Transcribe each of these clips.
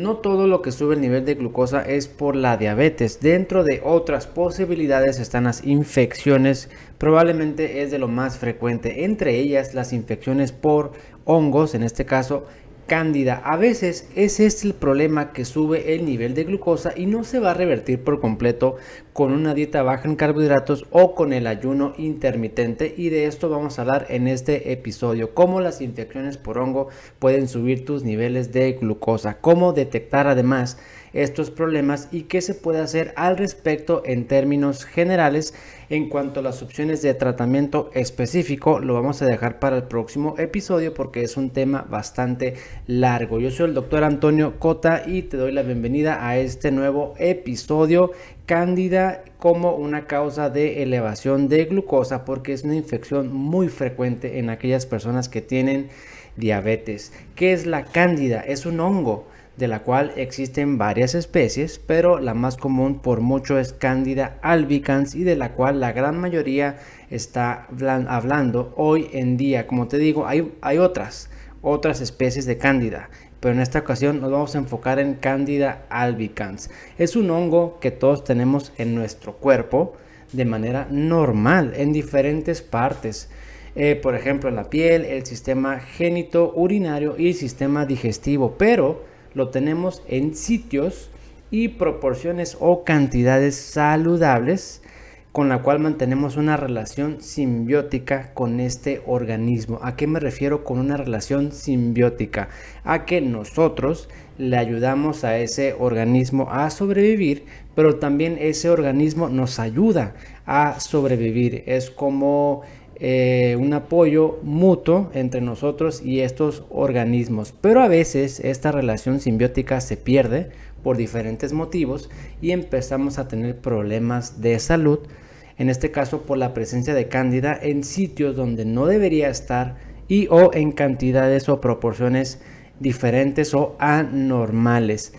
No todo lo que sube el nivel de glucosa es por la diabetes. Dentro de otras posibilidades están las infecciones, probablemente es de lo más frecuente, entre ellas las infecciones por hongos, en este caso cándida. A veces ese es el problema que sube el nivel de glucosa y no se va a revertir por completo con una dieta baja en carbohidratos o con el ayuno intermitente y de esto vamos a hablar en este episodio. Cómo las infecciones por hongo pueden subir tus niveles de glucosa, cómo detectar además estos problemas y qué se puede hacer al respecto en términos generales. En cuanto a las opciones de tratamiento específico, lo vamos a dejar para el próximo episodio porque es un tema bastante largo. Yo soy el doctor Antonio Cota y te doy la bienvenida a este nuevo episodio cándida como una causa de elevación de glucosa porque es una infección muy frecuente en aquellas personas que tienen diabetes. ¿Qué es la cándida? Es un hongo de la cual existen varias especies, pero la más común por mucho es Candida albicans y de la cual la gran mayoría está hablando hoy en día. Como te digo, hay, hay otras, otras especies de Candida, pero en esta ocasión nos vamos a enfocar en Candida albicans. Es un hongo que todos tenemos en nuestro cuerpo de manera normal en diferentes partes. Eh, por ejemplo, en la piel, el sistema génito urinario y el sistema digestivo, pero lo tenemos en sitios y proporciones o cantidades saludables con la cual mantenemos una relación simbiótica con este organismo. ¿A qué me refiero con una relación simbiótica? A que nosotros le ayudamos a ese organismo a sobrevivir, pero también ese organismo nos ayuda a sobrevivir. Es como eh, un apoyo mutuo entre nosotros y estos organismos. Pero a veces esta relación simbiótica se pierde por diferentes motivos y empezamos a tener problemas de salud, en este caso por la presencia de cándida en sitios donde no debería estar y o en cantidades o proporciones diferentes o anormales.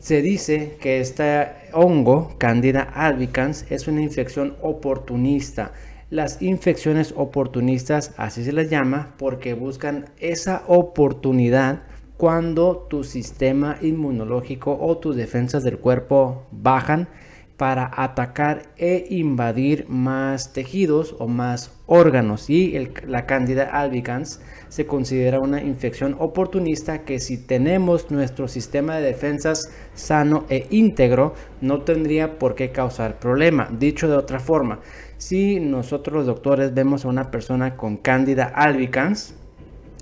Se dice que este hongo, Candida albicans, es una infección oportunista las infecciones oportunistas, así se las llama, porque buscan esa oportunidad cuando tu sistema inmunológico o tus defensas del cuerpo bajan para atacar e invadir más tejidos o más órganos. Y la Candida albicans se considera una infección oportunista que si tenemos nuestro sistema de defensas sano e íntegro, no tendría por qué causar problema. Dicho de otra forma, si nosotros los doctores vemos a una persona con cándida albicans,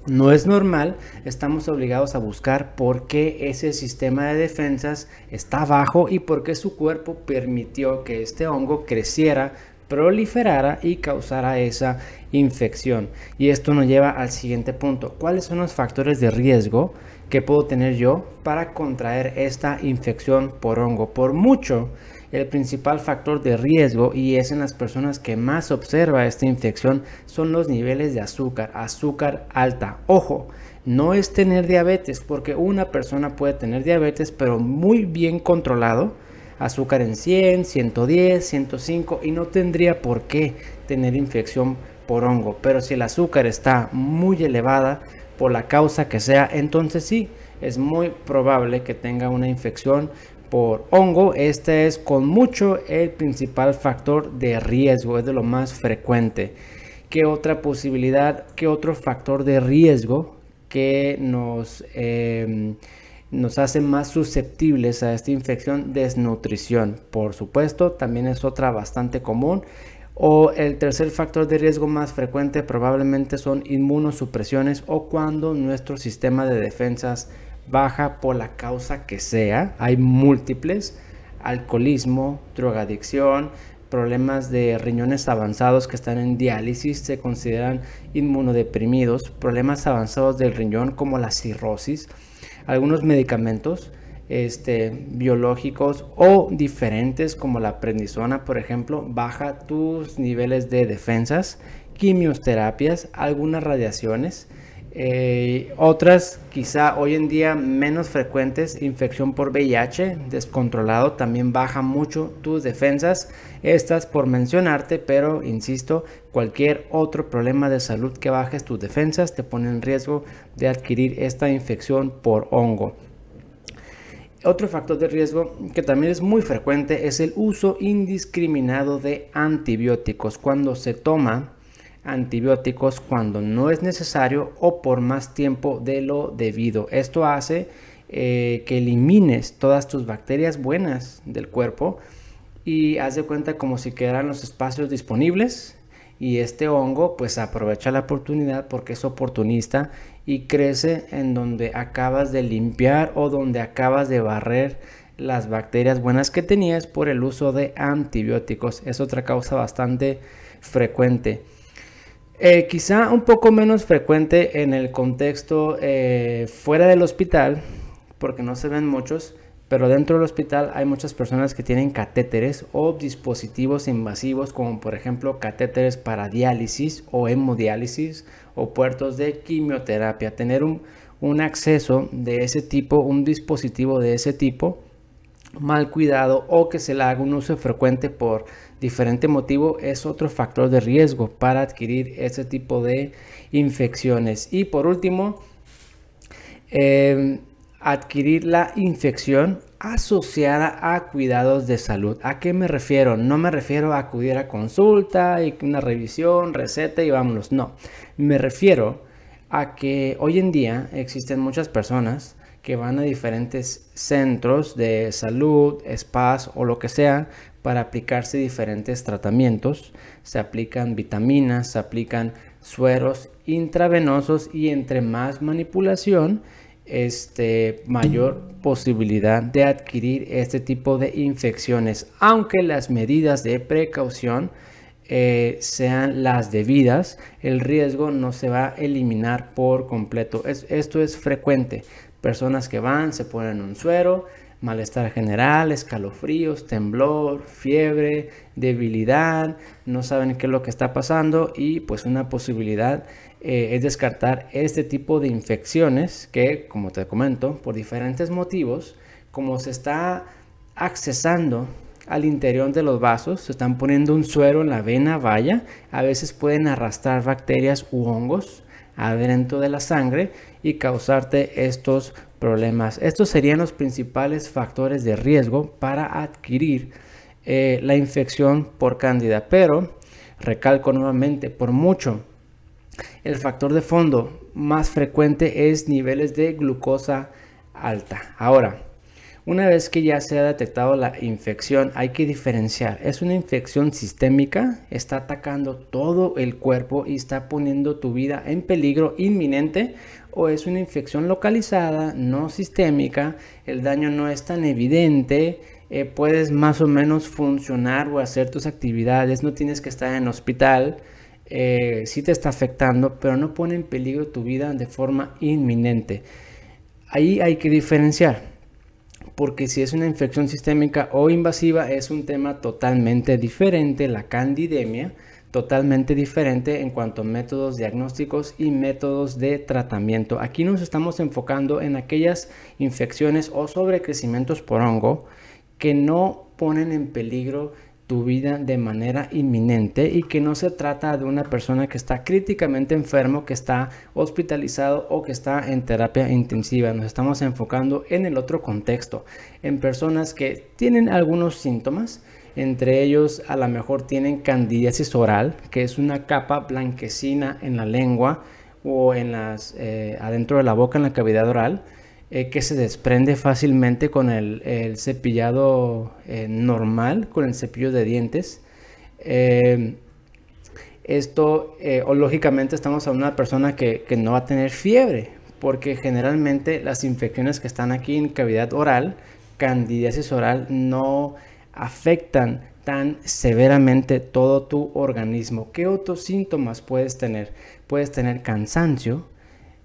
no es normal, estamos obligados a buscar por qué ese sistema de defensas está bajo y por qué su cuerpo permitió que este hongo creciera proliferara y causará esa infección. Y esto nos lleva al siguiente punto. ¿Cuáles son los factores de riesgo que puedo tener yo para contraer esta infección por hongo? Por mucho, el principal factor de riesgo y es en las personas que más observa esta infección son los niveles de azúcar, azúcar alta. Ojo, no es tener diabetes porque una persona puede tener diabetes pero muy bien controlado azúcar en 100, 110, 105 y no tendría por qué tener infección por hongo. Pero si el azúcar está muy elevada por la causa que sea, entonces sí, es muy probable que tenga una infección por hongo. Este es con mucho el principal factor de riesgo, es de lo más frecuente. ¿Qué otra posibilidad, qué otro factor de riesgo que nos... Em, nos hacen más susceptibles a esta infección, desnutrición. Por supuesto, también es otra bastante común. O el tercer factor de riesgo más frecuente probablemente son inmunosupresiones o cuando nuestro sistema de defensas baja por la causa que sea. Hay múltiples, alcoholismo, drogadicción, problemas de riñones avanzados que están en diálisis se consideran inmunodeprimidos, problemas avanzados del riñón como la cirrosis algunos medicamentos este, biológicos o diferentes como la prednisona, por ejemplo, baja tus niveles de defensas, quimioterapias, algunas radiaciones eh, otras, quizá hoy en día menos frecuentes, infección por VIH descontrolado también baja mucho tus defensas. Estas por mencionarte, pero insisto, cualquier otro problema de salud que bajes tus defensas te pone en riesgo de adquirir esta infección por hongo. Otro factor de riesgo que también es muy frecuente es el uso indiscriminado de antibióticos. Cuando se toma antibióticos cuando no es necesario o por más tiempo de lo debido. Esto hace eh, que elimines todas tus bacterias buenas del cuerpo y haz de cuenta como si quedaran los espacios disponibles y este hongo pues aprovecha la oportunidad porque es oportunista y crece en donde acabas de limpiar o donde acabas de barrer las bacterias buenas que tenías por el uso de antibióticos. Es otra causa bastante frecuente. Eh, quizá un poco menos frecuente en el contexto eh, fuera del hospital, porque no se ven muchos, pero dentro del hospital hay muchas personas que tienen catéteres o dispositivos invasivos, como por ejemplo catéteres para diálisis o hemodiálisis o puertos de quimioterapia. Tener un acceso de ese tipo, un dispositivo de ese tipo, mal cuidado o que se le haga un uso frecuente por diferente motivo es otro factor de riesgo para adquirir ese tipo de infecciones. Y por último, em, adquirir la infección asociada a cuidados de salud. ¿A qué me refiero? No me refiero a acudir a consulta y una revisión, receta y vámonos. No, me refiero a que hoy en día existen muchas personas que van a diferentes centros de salud, spas o lo que sea para aplicarse diferentes tratamientos. Se aplican vitaminas, se aplican sueros intravenosos y entre más manipulación, este, mayor posibilidad de adquirir este tipo de infecciones, aunque las medidas de precaución eh, sean las debidas, el riesgo no se va a eliminar por completo. esto es frecuente. Personas que van, se ponen un suero, malestar general, escalofríos, temblor, fiebre, debilidad, no saben qué es lo que está pasando y pues una posibilidad eh, es descartar este tipo de infecciones que, como te comento, por diferentes motivos, como se está accesando al interior de los vasos, se están poniendo un suero en la vena, vaya, a veces pueden arrastrar bacterias u hongos, adentro de la sangre y causarte estos problemas. Estos serían los principales factores de riesgo para adquirir eh, la infección por cándida. Pero, recalco nuevamente, por mucho, el factor de fondo más frecuente es niveles de glucosa alta. Ahora, una vez que ya se ha detectado la infección, hay que diferenciar. Es una infección sistémica, está atacando todo el cuerpo y está poniendo tu vida en peligro inminente o es una infección localizada, no sistémica, el daño no es tan evidente, eh, puedes más o menos funcionar o hacer tus actividades, no tienes que estar en hospital, Si eh, sí te está afectando, pero no pone en peligro tu vida de forma inminente. Ahí hay que diferenciar porque si es una infección sistémica o invasiva es un tema totalmente diferente, la candidemia, totalmente diferente en cuanto a métodos diagnósticos y métodos de tratamiento. Aquí nos estamos enfocando en aquellas infecciones o sobrecrecimientos por hongo que no ponen en peligro tu vida de manera inminente y que no se trata de una persona que está críticamente enfermo, que está hospitalizado o que está en terapia intensiva. Nos estamos enfocando en el otro contexto, en personas que tienen algunos síntomas. Entre ellos a lo mejor tienen candidiasis oral, que es una capa blanquecina en la lengua o en las, eh, adentro de la boca, en la cavidad oral eh, que se desprende fácilmente con el, cepillado eh, normal, con el cepillo de dientes. Eh, esto, o lógicamente estamos a una persona que, que no va a tener fiebre, porque generalmente las infecciones que están aquí en cavidad oral, candidiasis oral, no afectan tan severamente todo tu organismo. ¿Qué otros síntomas puedes tener? Puedes tener cansancio,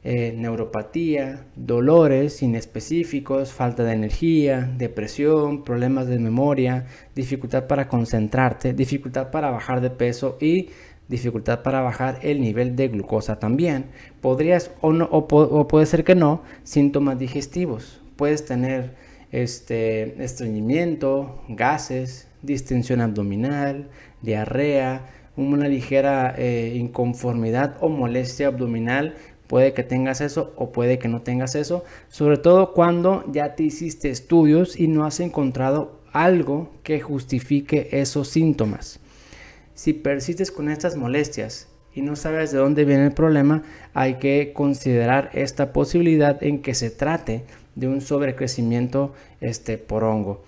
eh, neuropatía, dolores inespecíficos, falta de energía, depresión, problemas de memoria, dificultad para concentrarte, dificultad para bajar de peso y dificultad para bajar el nivel de glucosa también. Podrías o, no, puede ser que no, síntomas digestivos. Puedes tener este, estreñimiento, gases, distensión abdominal, diarrea, una ligera eh, inconformidad o molestia abdominal Puede que tengas eso o puede que no tengas eso, sobre todo cuando ya te hiciste estudios y no has encontrado algo que justifique esos síntomas. Si persistes con estas molestias y no sabes de dónde viene el problema, hay que considerar esta posibilidad en que se trate de un sobrecrecimiento este, por hongo.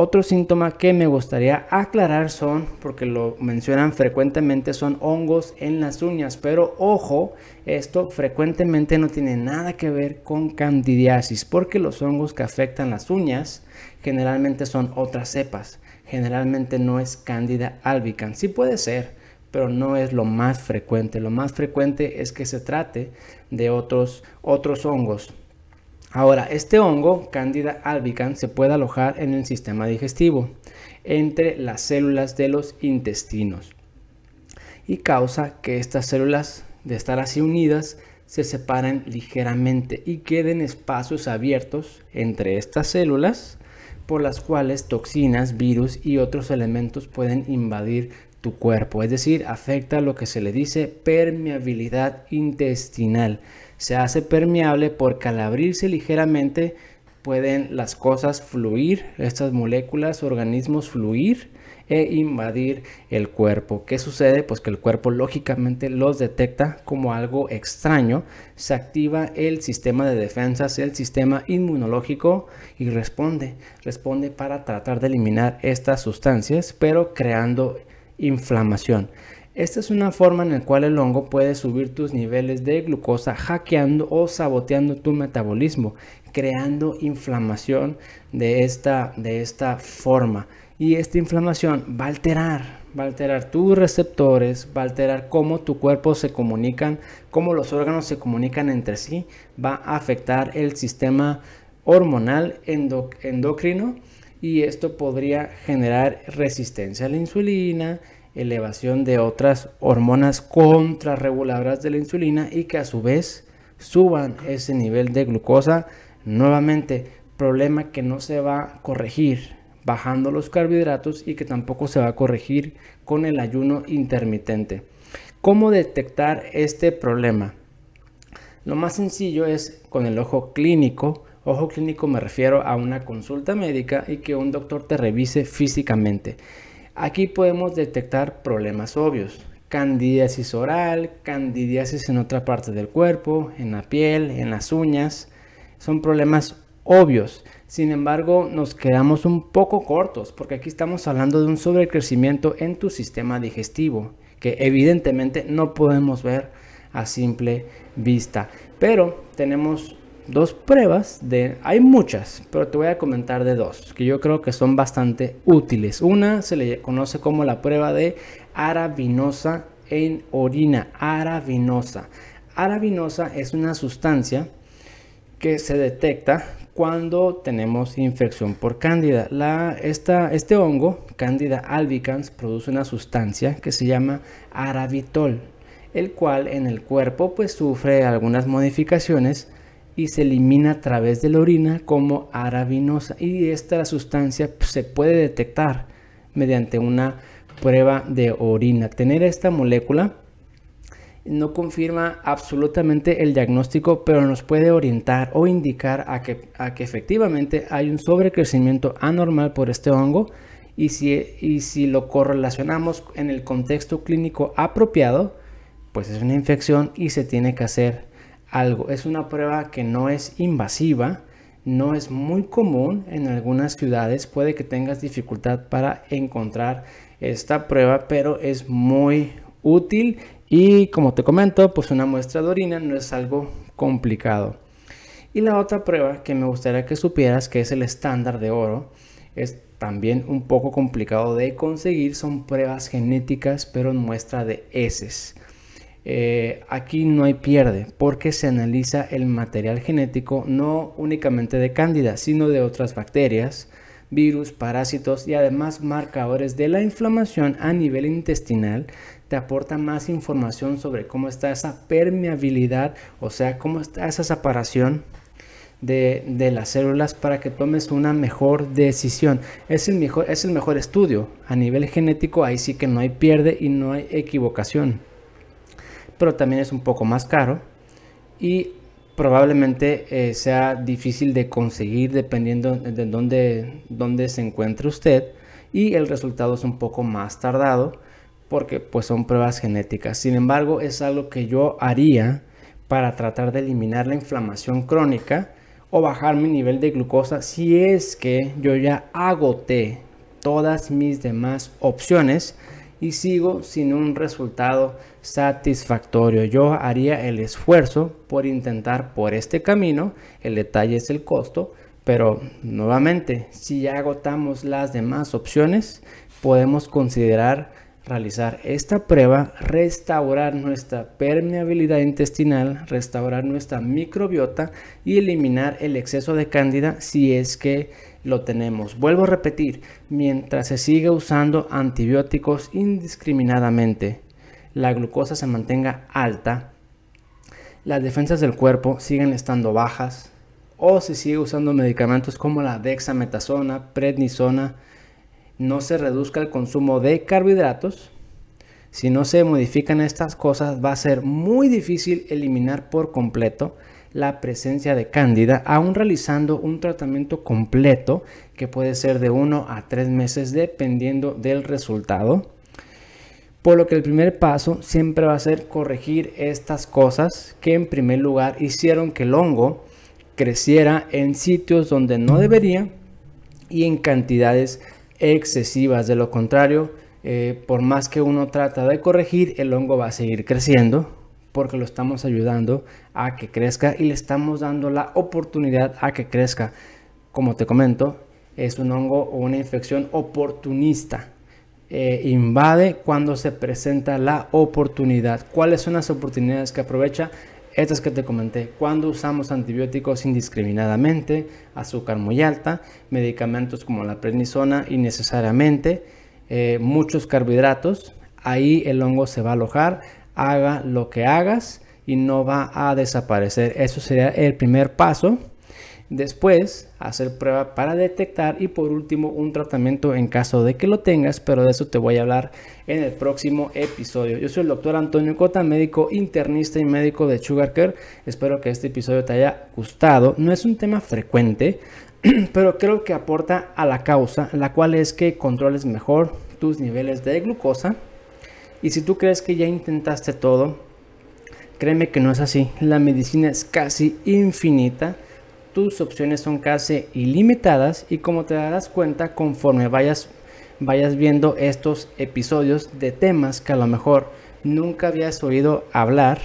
Otro síntoma que me gustaría aclarar son, porque lo mencionan frecuentemente, son hongos en las uñas, pero ojo, esto frecuentemente no tiene nada que ver con candidiasis, porque los hongos que afectan las uñas generalmente son otras cepas, generalmente no es Candida albicans, sí puede ser, pero no es lo más frecuente, lo más frecuente es que se trate de otros, otros hongos. Ahora, este hongo, Candida albicans, se puede alojar en el sistema digestivo, entre las células de los intestinos, y causa que estas células, de estar así unidas, se separen ligeramente y queden espacios abiertos entre estas células, por las cuales toxinas, virus y otros elementos pueden invadir tu cuerpo, es decir, afecta lo que se le dice permeabilidad intestinal se hace permeable porque al abrirse ligeramente pueden las cosas fluir, estas moléculas, organismos fluir e invadir el cuerpo. ¿Qué sucede? Pues que el cuerpo lógicamente los detecta como algo extraño, se activa el sistema de defensas, el sistema inmunológico y responde, responde para tratar de eliminar estas sustancias, pero creando inflamación. Esta es una forma en la cual el hongo puede subir tus niveles de glucosa hackeando o saboteando tu metabolismo, creando inflamación de esta, de esta forma. Y esta inflamación va a alterar, va a alterar tus receptores, va a alterar cómo tu cuerpo se comunican, cómo los órganos se comunican entre sí, va a afectar el sistema hormonal endocrino y esto podría generar resistencia a la insulina, elevación de otras hormonas contrarreguladoras de la insulina y que a su vez suban ese nivel de glucosa. Nuevamente, problema que no se va a corregir bajando los carbohidratos y que tampoco se va a corregir con el ayuno intermitente. ¿Cómo detectar este problema? Lo más sencillo es con el ojo clínico. Ojo clínico me refiero a una consulta médica y que un doctor te revise físicamente. Aquí podemos detectar problemas obvios, candidiasis oral, candidiasis en otra parte del cuerpo, en la piel, en las uñas. Son problemas obvios. Sin embargo, nos quedamos un poco cortos porque aquí estamos hablando de un sobrecrecimiento en tu sistema digestivo que evidentemente no podemos ver a simple vista. Pero tenemos dos pruebas de... Hay muchas, pero te voy a comentar de dos, que yo creo que son bastante útiles. Una se le conoce como la prueba de arabinosa en orina, arabinosa. Arabinosa es una sustancia que se detecta cuando tenemos infección por cándida. La, esta, este hongo, cándida albicans, produce una sustancia que se llama arabitol, el cual en el cuerpo pues sufre algunas modificaciones y se elimina a través de la orina como arabinosa y esta sustancia pues, se puede detectar mediante una prueba de orina. Tener esta molécula no confirma absolutamente el diagnóstico, pero nos puede orientar o indicar a que, que efectivamente hay un sobrecrecimiento anormal por este hongo y si, y si lo correlacionamos en el contexto clínico apropiado, pues es una infección y se tiene que hacer algo, es una prueba que no es invasiva, no es muy común en algunas ciudades, puede que tengas dificultad para encontrar esta prueba, pero es muy útil y como te comento, pues una muestra de orina no es algo complicado. Y la otra prueba que me gustaría que supieras, que es el estándar de oro, es también un poco complicado de conseguir, son pruebas genéticas, pero en muestra de heces. Eh, aquí no hay pierde porque se analiza el material genético no únicamente de cándida, sino de otras bacterias, virus, parásitos y además marcadores de la inflamación a nivel intestinal te aporta más información sobre cómo está esa permeabilidad, o sea, cómo está esa separación de, de, las células para que tomes una mejor decisión. Es el mejor, es el mejor estudio a nivel genético, ahí sí que no hay pierde y no hay equivocación pero también es un poco más caro y probablemente eh, sea difícil de conseguir dependiendo de dónde, dónde se encuentre usted y el resultado es un poco más tardado porque pues son pruebas genéticas. Sin embargo, es algo que yo haría para tratar de eliminar la inflamación crónica o bajar mi nivel de glucosa si es que yo ya agoté todas mis demás opciones y sigo sin un resultado satisfactorio. Yo haría el esfuerzo por intentar por este camino, el detalle es el costo, pero nuevamente, si ya agotamos las demás opciones, podemos considerar realizar esta prueba, restaurar nuestra permeabilidad intestinal, restaurar nuestra microbiota y eliminar el exceso de cándida si es que lo tenemos. Vuelvo a repetir, mientras se siga usando antibióticos indiscriminadamente, la glucosa se mantenga alta, las defensas del cuerpo siguen estando bajas, o se sigue usando medicamentos como la dexametasona, prednisona, no se reduzca el consumo de carbohidratos. Si no se modifican estas cosas, va a ser muy difícil eliminar por completo la presencia de cándida, aún realizando un tratamiento completo que puede ser de 1 a 3 meses dependiendo del resultado. Por lo que el primer paso siempre va a ser corregir estas cosas que en primer lugar hicieron que el hongo creciera en sitios donde no debería y en cantidades excesivas. De lo contrario, eh, por más que uno trata de corregir, el hongo va a seguir creciendo porque lo estamos ayudando a que crezca y le estamos dando la oportunidad a que crezca. Como te comento, es un hongo o una infección oportunista. Eh, invade cuando se presenta la oportunidad. ¿Cuáles son las oportunidades que aprovecha? Estas que te comenté, cuando usamos antibióticos indiscriminadamente, azúcar muy alta, medicamentos como la prednisona innecesariamente, eh, muchos carbohidratos, ahí el hongo se va a alojar, haga lo que hagas y no va a desaparecer. Eso sería el primer paso. Después, hacer prueba para detectar y por último un tratamiento en caso de que lo tengas, pero de eso te voy a hablar en el próximo episodio. Yo soy el doctor Antonio Cota, médico internista y médico de Sugar Care. Espero que este episodio te haya gustado. No es un tema frecuente, pero creo que aporta a la causa, la cual es que controles mejor tus niveles de glucosa y si tú crees que ya intentaste todo, créeme que no es así. La medicina es casi infinita, tus opciones son casi ilimitadas y como te darás cuenta conforme vayas, vayas viendo estos episodios de temas que a lo mejor nunca habías oído hablar,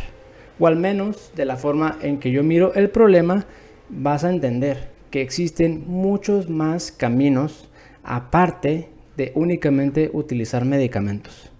o al menos de la forma en que yo miro el problema, vas a entender que existen muchos más caminos aparte de únicamente utilizar medicamentos.